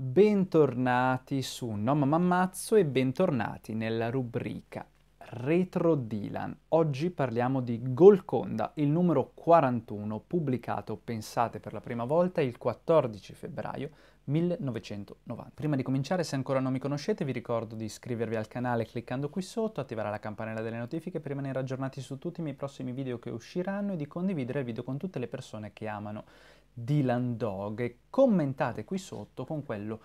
Bentornati su No Mammazzo e bentornati nella rubrica Retro Dylan. Oggi parliamo di Golconda, il numero 41, pubblicato, pensate per la prima volta, il 14 febbraio 1990. Prima di cominciare, se ancora non mi conoscete, vi ricordo di iscrivervi al canale cliccando qui sotto, attivare la campanella delle notifiche per rimanere aggiornati su tutti i miei prossimi video che usciranno e di condividere il video con tutte le persone che amano Dylan Dog e commentate qui sotto con quello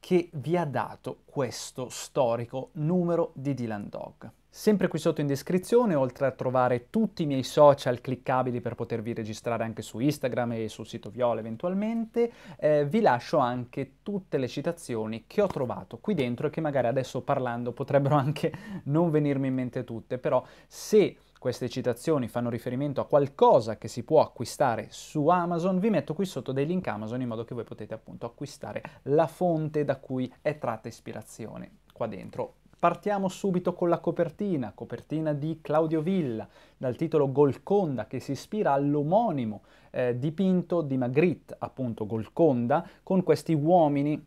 che vi ha dato questo storico numero di Dylan Dog. Sempre qui sotto in descrizione, oltre a trovare tutti i miei social cliccabili per potervi registrare anche su Instagram e sul sito Viola eventualmente, eh, vi lascio anche tutte le citazioni che ho trovato qui dentro e che magari adesso parlando potrebbero anche non venirmi in mente tutte, però se queste citazioni fanno riferimento a qualcosa che si può acquistare su Amazon, vi metto qui sotto dei link Amazon in modo che voi potete appunto acquistare la fonte da cui è tratta ispirazione qua dentro. Partiamo subito con la copertina, copertina di Claudio Villa, dal titolo Golconda, che si ispira all'omonimo eh, dipinto di Magritte, appunto Golconda, con questi uomini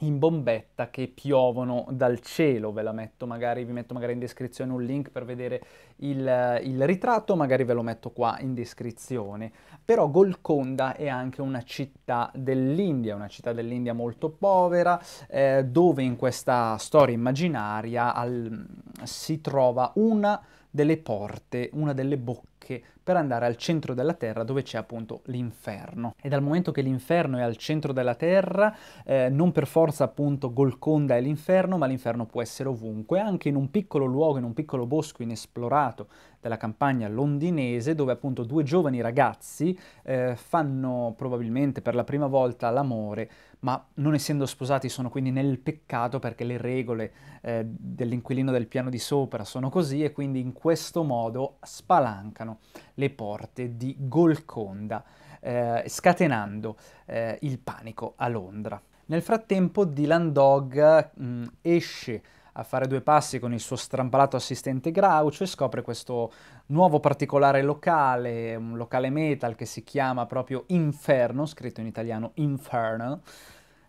in bombetta che piovono dal cielo, ve la metto magari, vi metto magari in descrizione un link per vedere il, il ritratto, magari ve lo metto qua in descrizione. Però Golconda è anche una città dell'India, una città dell'India molto povera, eh, dove in questa storia immaginaria al, si trova una delle porte, una delle bocche anche per andare al centro della terra dove c'è appunto l'inferno. E dal momento che l'inferno è al centro della terra, eh, non per forza appunto Golconda è l'inferno, ma l'inferno può essere ovunque, anche in un piccolo luogo, in un piccolo bosco inesplorato della campagna londinese dove appunto due giovani ragazzi eh, fanno probabilmente per la prima volta l'amore ma non essendo sposati sono quindi nel peccato perché le regole eh, dell'inquilino del piano di sopra sono così e quindi in questo modo spalancano le porte di Golconda eh, scatenando eh, il panico a Londra. Nel frattempo Dylan Dog mh, mm, esce a fare due passi con il suo strampalato assistente Groucho e scopre questo nuovo particolare locale, un locale metal che si chiama proprio Inferno, scritto in italiano Inferno,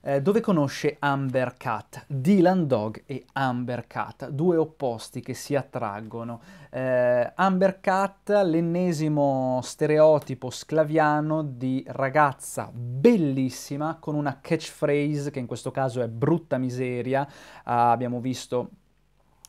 eh, dove conosce Amber Cat, Dylan Dog e Amber Cat, due opposti che si attraggono. Eh, Amber Cat, l'ennesimo stereotipo sclaviano di ragazza bellissima con una catchphrase che in questo caso è brutta miseria, ah, abbiamo visto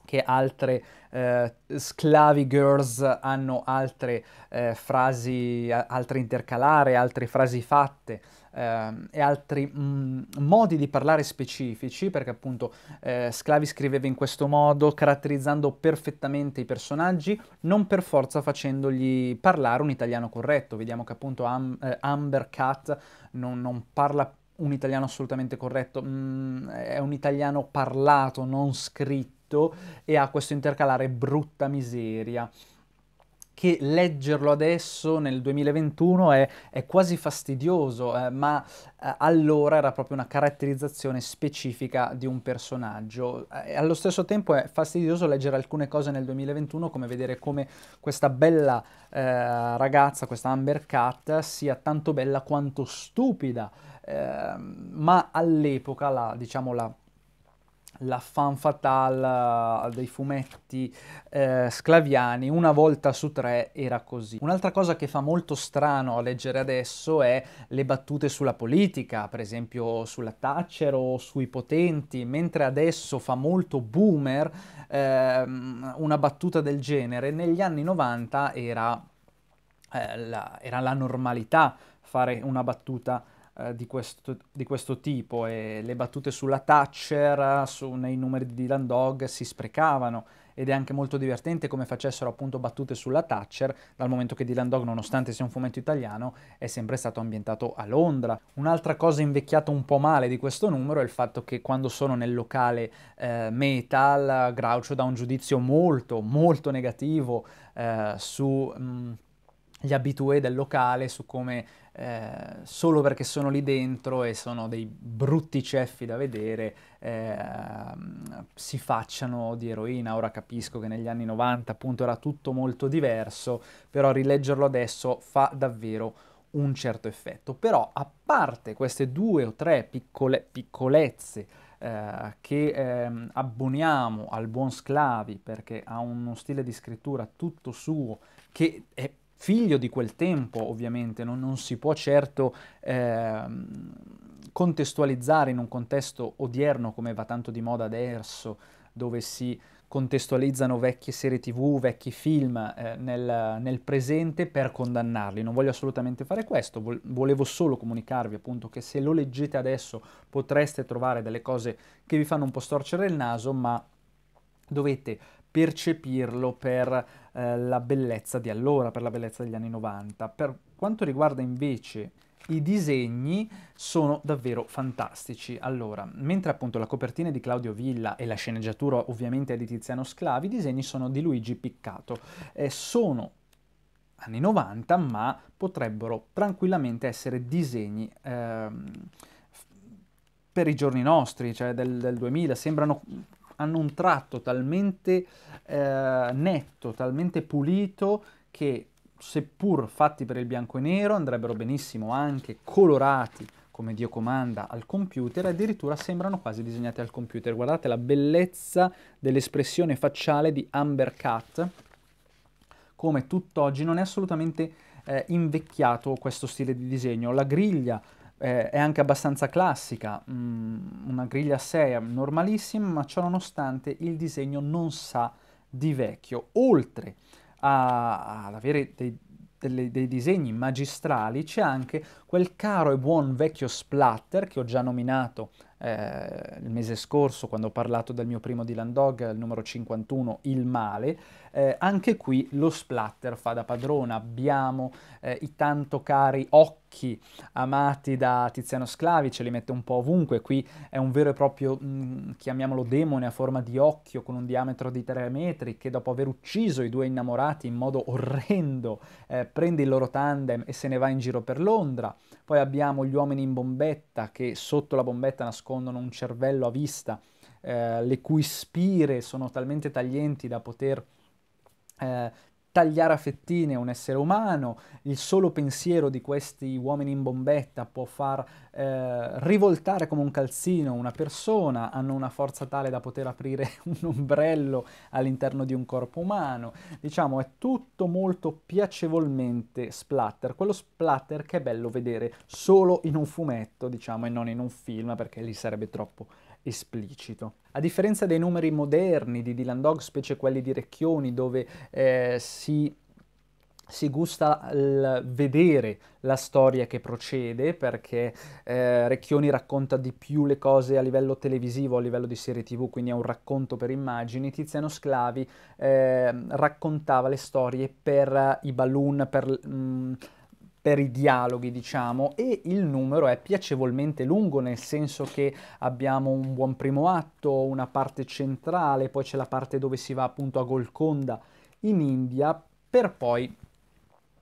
che altre eh, sclavi girls hanno altre eh, frasi, altre intercalare, altre frasi fatte eh, e altri mh, mm, modi di parlare specifici, perché appunto eh, Sclavi scriveva in questo modo, caratterizzando perfettamente i personaggi, non per forza facendogli parlare un italiano corretto. Vediamo che appunto Am- eh, Amber Cat non, non parla un italiano assolutamente corretto, mm, è un italiano parlato, non scritto, e ha questo intercalare brutta miseria che leggerlo adesso nel 2021 è, è quasi fastidioso, eh, ma eh, allora era proprio una caratterizzazione specifica di un personaggio. Eh, allo stesso tempo è fastidioso leggere alcune cose nel 2021, come vedere come questa bella eh, ragazza, questa Amber Cat, sia tanto bella quanto stupida, ehm, ma all'epoca la, diciamo, la la fan fatale eh, dei fumetti eh, sclaviani, una volta su tre era così. Un'altra cosa che fa molto strano a leggere adesso è le battute sulla politica, per esempio sulla Thatcher o sui potenti, mentre adesso fa molto boomer eh, una battuta del genere, negli anni 90 era, eh, la, era la normalità fare una battuta eh, di, questo, di, questo, tipo e le battute sulla Thatcher su, nei numeri di Dylan Dog si sprecavano ed è anche molto divertente come facessero appunto battute sulla Thatcher, dal momento che Dylan Dog, nonostante sia un fumetto italiano, è sempre stato ambientato a Londra. Un'altra cosa invecchiata un po' male di questo numero è il fatto che quando sono nel locale eh, metal, eh, Groucho dà un giudizio molto, molto negativo eh, su... Mh, mm, gli abitué del locale su come eh, solo perché sono lì dentro e sono dei brutti ceffi da vedere eh, si facciano di eroina. Ora capisco che negli anni 90 appunto era tutto molto diverso, però rileggerlo adesso fa davvero un certo effetto. Però a parte queste due o tre piccole, piccolezze eh, che ehm, abboniamo al buon Sclavi perché ha uno stile di scrittura tutto suo che è figlio di quel tempo ovviamente, non, non si può certo eh, contestualizzare in un contesto odierno come va tanto di moda adesso, dove si contestualizzano vecchie serie tv, vecchi film eh, nel, nel, presente per condannarli. Non voglio assolutamente fare questo, Vol- volevo solo comunicarvi appunto che se lo leggete adesso potreste trovare delle cose che vi fanno un po' storcere il naso, ma dovete percepirlo per eh, la bellezza di allora, per la bellezza degli anni 90. Per quanto riguarda invece i disegni sono davvero fantastici. Allora, mentre appunto la copertina è di Claudio Villa e la sceneggiatura ovviamente è di Tiziano Sclavi, i disegni sono di Luigi Piccato. Eh, sono anni 90, ma potrebbero tranquillamente essere disegni ehm, per i giorni nostri, cioè del, del 2000, sembrano hanno un tratto talmente eh, netto, talmente pulito che seppur fatti per il bianco e nero andrebbero benissimo anche colorati come Dio comanda al computer, addirittura sembrano quasi disegnati al computer. Guardate la bellezza dell'espressione facciale di Amber Cat, come tutt'oggi non è assolutamente eh, invecchiato questo stile di disegno. La griglia eh, è anche abbastanza classica, mm, una griglia 6 normalissima, ma ciononostante il disegno non sa di vecchio. Oltre a, ad avere dei, dei, dei disegni magistrali c'è anche quel caro e buon vecchio splatter che ho già nominato eh, il mese scorso quando ho parlato del mio primo Dylan Dog, il numero 51, Il Male, eh, anche qui lo splatter fa da padrona, abbiamo eh, i tanto cari occhi amati da Tiziano Sclavi, ce li mette un po' ovunque, qui è un vero e proprio, mh, mm, chiamiamolo demone a forma di occhio con un diametro di 3 metri che dopo aver ucciso i due innamorati in modo orrendo eh, prende il loro tandem e se ne va in giro per Londra, poi abbiamo gli uomini in bombetta che sotto la bombetta nascondono un cervello a vista, eh, le cui spire sono talmente taglienti da poter eh, tagliare a fettine un essere umano, il solo pensiero di questi uomini in bombetta può far eh, rivoltare come un calzino una persona, hanno una forza tale da poter aprire un ombrello all'interno di un corpo umano, diciamo è tutto molto piacevolmente splatter, quello splatter che è bello vedere solo in un fumetto, diciamo, e non in un film perché lì sarebbe troppo esplicito. A differenza dei numeri moderni di Dylan Dog, specie quelli di Recchioni, dove eh, si si gusta il vedere la storia che procede perché eh, Recchioni racconta di più le cose a livello televisivo, a livello di serie tv, quindi è un racconto per immagini. Tiziano Sclavi eh, raccontava le storie per eh, i balloon, per mh, mm, per i dialoghi, diciamo, e il numero è piacevolmente lungo, nel senso che abbiamo un buon primo atto, una parte centrale, poi c'è la parte dove si va appunto a Golconda in India, per poi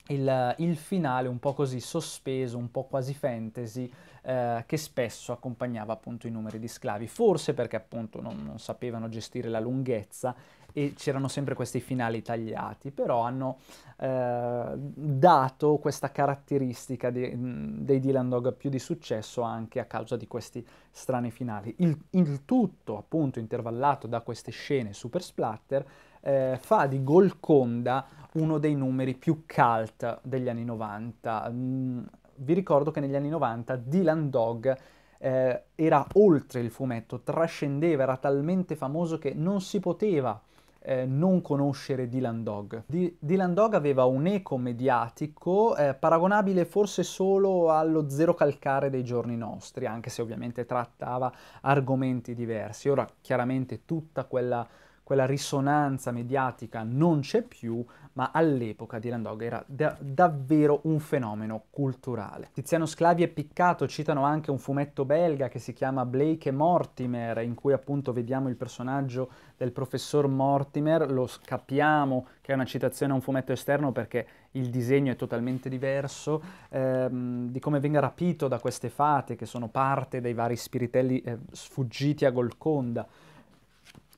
il, il finale un po' così sospeso, un po' quasi fantasy, eh, che spesso accompagnava appunto i numeri di sclavi, forse perché appunto non, non sapevano gestire la lunghezza e c'erano sempre questi finali tagliati, però hanno eh, dato questa caratteristica di, mm, dei Dylan Dog più di successo anche a causa di questi strani finali. Il, il tutto appunto intervallato da queste scene super splatter eh, fa di Golconda uno dei numeri più cult degli anni 90. Mm, vi ricordo che negli anni 90 Dylan Dog eh, era oltre il fumetto, trascendeva, era talmente famoso che non si poteva eh, non conoscere Dylan Dog. D- Dylan Dog aveva un eco mediatico eh, paragonabile forse solo allo zero calcare dei giorni nostri, anche se ovviamente trattava argomenti diversi. Ora chiaramente tutta quella quella risonanza mediatica non c'è più, ma all'epoca Dylan Dog era da- davvero un fenomeno culturale. Tiziano Sclavi e Piccato citano anche un fumetto belga che si chiama Blake e Mortimer, in cui appunto vediamo il personaggio del professor Mortimer, lo capiamo che è una citazione a un fumetto esterno perché il disegno è totalmente diverso, ehm, di come venga rapito da queste fate che sono parte dei vari spiritelli eh, sfuggiti a Golconda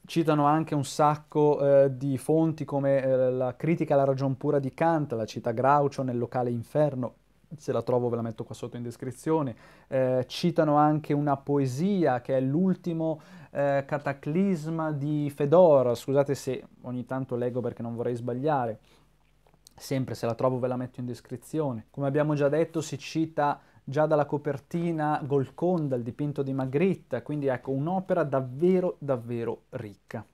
citano anche un sacco eh, di fonti come eh, la critica alla ragion pura di Kant, la cita Groucho nel locale Inferno, se la trovo ve la metto qua sotto in descrizione, eh, citano anche una poesia che è l'ultimo eh, cataclisma di Fedor, scusate se ogni tanto leggo perché non vorrei sbagliare, sempre se la trovo ve la metto in descrizione. Come abbiamo già detto si cita già dalla copertina Golconda, il dipinto di Magritte, quindi ecco un'opera davvero davvero ricca.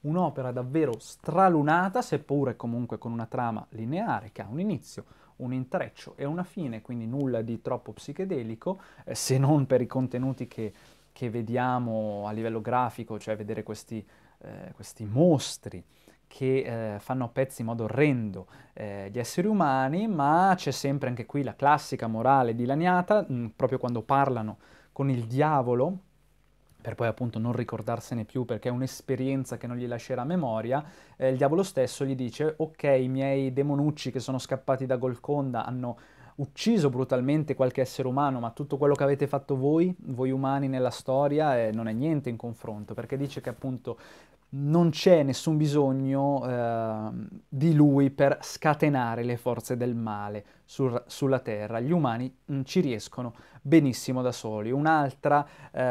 Un'opera davvero stralunata, seppure comunque con una trama lineare che ha un inizio, un intreccio e una fine, quindi nulla di troppo psichedelico, eh, se non per i contenuti che, che, vediamo a livello grafico, cioè vedere questi, eh, questi mostri che eh, fanno a pezzi in modo orrendo eh, gli esseri umani, ma c'è sempre anche qui la classica morale dilaniata, mh, mm, proprio quando parlano con il diavolo, per poi appunto non ricordarsene più perché è un'esperienza che non gli lascerà memoria, eh, il diavolo stesso gli dice ok i miei demonucci che sono scappati da Golconda hanno ucciso brutalmente qualche essere umano, ma tutto quello che avete fatto voi, voi umani nella storia, eh, non è niente in confronto, perché dice che appunto non c'è nessun bisogno eh, di lui per scatenare le forze del male sul, sulla terra. Gli umani mh, mm, ci riescono benissimo da soli. Un'altra, eh,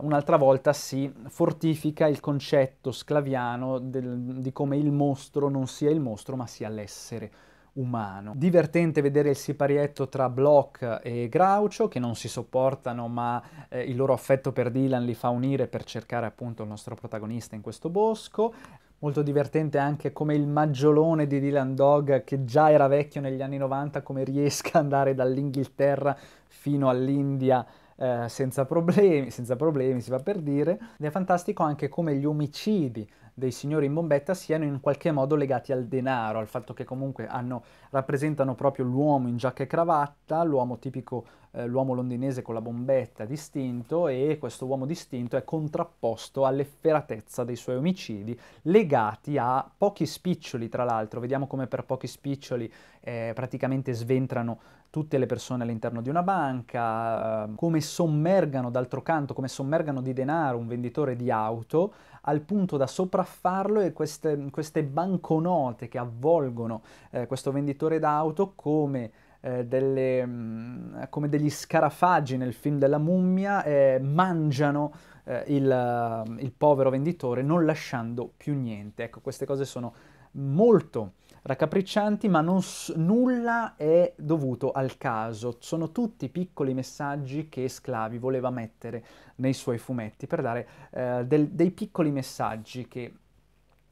un'altra volta si fortifica il concetto sclaviano del, di come il mostro non sia il mostro ma sia l'essere umano. Divertente vedere il siparietto tra Block e Groucho che non si sopportano ma eh, il loro affetto per Dylan li fa unire per cercare appunto il nostro protagonista in questo bosco. Molto divertente anche come il maggiolone di Dylan Dog, che già era vecchio negli anni 90, come riesca ad andare dall'Inghilterra fino all'India eh, senza problemi, senza problemi si va per dire. Ed è fantastico anche come gli omicidi dei signori in bombetta siano in qualche modo legati al denaro, al fatto che comunque hanno, rappresentano proprio l'uomo in giacca e cravatta, l'uomo tipico, eh, l'uomo londinese con la bombetta distinto e questo uomo distinto è contrapposto all'efferatezza dei suoi omicidi legati a pochi spiccioli tra l'altro, vediamo come per pochi spiccioli eh, praticamente sventrano tutte le persone all'interno di una banca, ehm, come sommergano d'altro canto, come sommergano di denaro un venditore di auto al punto da sopraffarlo e queste, queste banconote che avvolgono eh, questo venditore d'auto come eh, delle, mm, come degli scarafaggi nel film della mummia, eh, mangiano eh, il, il povero venditore non lasciando più niente. Ecco, queste cose sono molto raccapriccianti, ma non, nulla è dovuto al caso. Sono tutti piccoli messaggi che Sclavi voleva mettere nei suoi fumetti per dare eh, del, dei piccoli messaggi che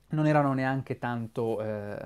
non erano neanche tanto, eh,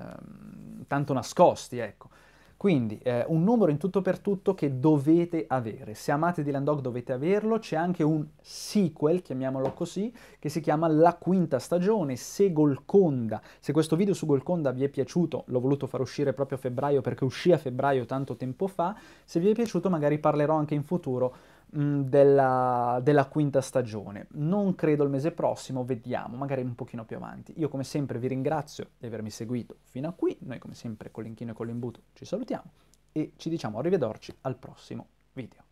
tanto nascosti, ecco. Quindi eh, un numero in tutto per tutto che dovete avere. Se amate Dylan Dog dovete averlo, c'è anche un sequel, chiamiamolo così, che si chiama La Quinta Stagione, se Golconda. Se questo video su Golconda vi è piaciuto, l'ho voluto far uscire proprio a febbraio perché uscì a febbraio tanto tempo fa, se vi è piaciuto magari parlerò anche in futuro Mm, della, della, quinta stagione. Non credo il mese prossimo, vediamo, magari un pochino più avanti. Io come sempre vi ringrazio di avermi seguito fino a qui, noi come sempre con l'inchino e con l'imbuto ci salutiamo e ci diciamo arrivederci al prossimo video.